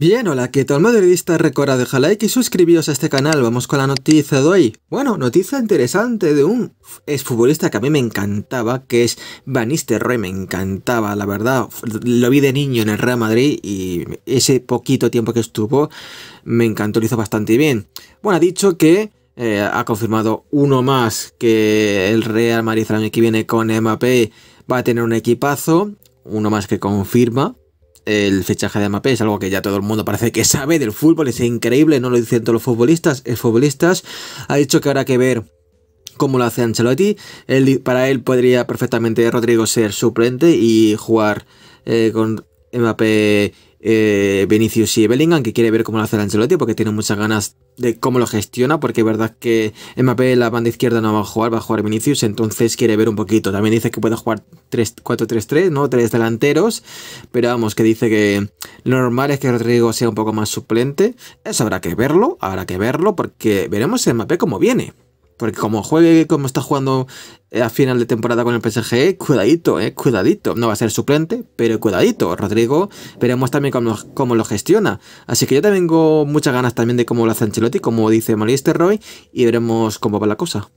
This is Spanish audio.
Bien, hola, ¿qué tal madridista? Recuerda dejar like y suscribiros a este canal, vamos con la noticia de hoy. Bueno, noticia interesante de un exfutbolista que a mí me encantaba, que es Van me encantaba, la verdad. Lo vi de niño en el Real Madrid y ese poquito tiempo que estuvo me encantó, lo hizo bastante bien. Bueno, ha dicho que eh, ha confirmado uno más que el Real Madrid el año que viene con MAP va a tener un equipazo, uno más que confirma el fichaje de Mbappé es algo que ya todo el mundo parece que sabe del fútbol, es increíble, no lo dicen todos los futbolistas, el eh, futbolistas ha dicho que habrá que ver cómo lo hace Ancelotti, para él podría perfectamente Rodrigo ser suplente y jugar eh, con Mbappé, eh, Vinicius y Bellingham, que quiere ver cómo lo hace Ancelotti porque tiene muchas ganas de cómo lo gestiona, porque es verdad que Mbappé la banda izquierda no va a jugar, va a jugar Vinicius, entonces quiere ver un poquito. También dice que puede jugar 4-3-3, ¿no? Tres delanteros, pero vamos, que dice que lo normal es que Rodrigo sea un poco más suplente. Eso habrá que verlo, habrá que verlo, porque veremos el Mbappé cómo viene. Porque como juegue, como está jugando eh, a final de temporada con el PSG, cuidadito, eh, cuidadito. No va a ser suplente, pero cuidadito. Rodrigo, veremos también cómo, cómo lo gestiona. Así que yo también tengo muchas ganas también de cómo lo hace Ancelotti, como dice Marister Roy, y veremos cómo va la cosa.